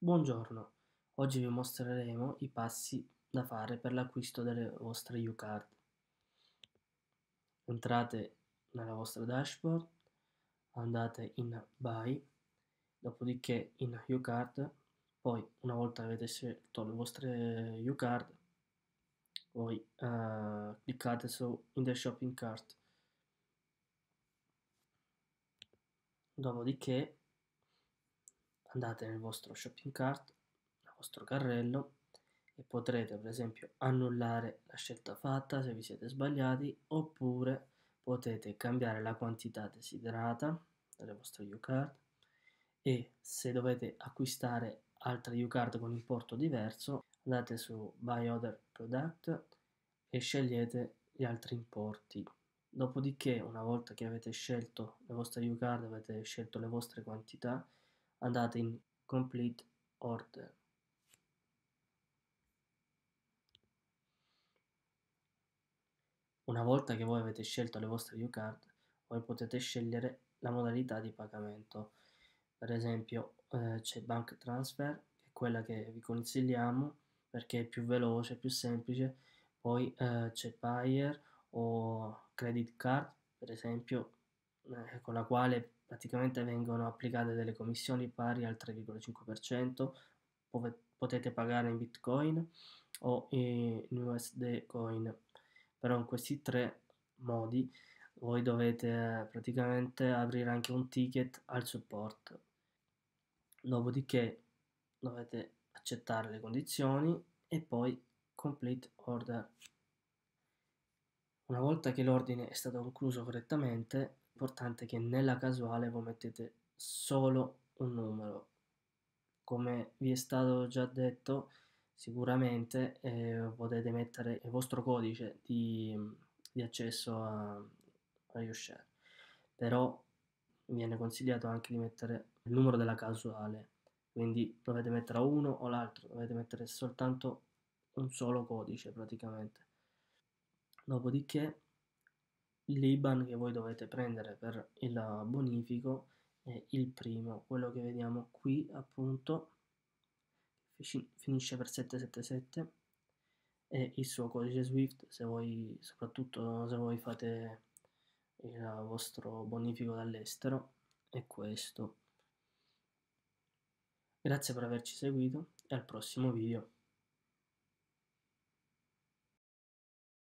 Buongiorno, oggi vi mostreremo i passi da fare per l'acquisto delle vostre U-Card. Entrate nella vostra dashboard, andate in Buy, dopodiché in U-Card, poi una volta avete scelto le vostre U-Card, poi uh, cliccate su In the Shopping Cart. Dopodiché andate nel vostro shopping cart, nel vostro carrello e potrete per esempio annullare la scelta fatta se vi siete sbagliati oppure potete cambiare la quantità desiderata delle vostre U-card e se dovete acquistare altre U-card con importo diverso andate su Buy Other Product e scegliete gli altri importi. Dopodiché una volta che avete scelto le vostre U-card, avete scelto le vostre quantità, andate in complete order Una volta che voi avete scelto le vostre U-Card, voi potete scegliere la modalità di pagamento. Per esempio eh, c'è Bank Transfer, che è quella che vi consigliamo perché è più veloce, più semplice. Poi eh, c'è Payer o Credit Card, per esempio, eh, con la quale praticamente vengono applicate delle commissioni pari al 3,5%, potete pagare in bitcoin o in USD coin, però in questi tre modi voi dovete eh, praticamente aprire anche un ticket al supporto, dopodiché dovete accettare le condizioni e poi complete order. Una volta che l'ordine è stato concluso correttamente, importante che nella casuale voi mettete solo un numero come vi è stato già detto sicuramente eh, potete mettere il vostro codice di, di accesso a, a YouShare però viene consigliato anche di mettere il numero della casuale quindi dovete mettere uno o l'altro dovete mettere soltanto un solo codice praticamente dopodiché l'IBAN che voi dovete prendere per il bonifico è il primo, quello che vediamo qui appunto, finisce per 777, e il suo codice SWIFT, se voi, soprattutto se voi fate il vostro bonifico dall'estero, è questo. Grazie per averci seguito e al prossimo video.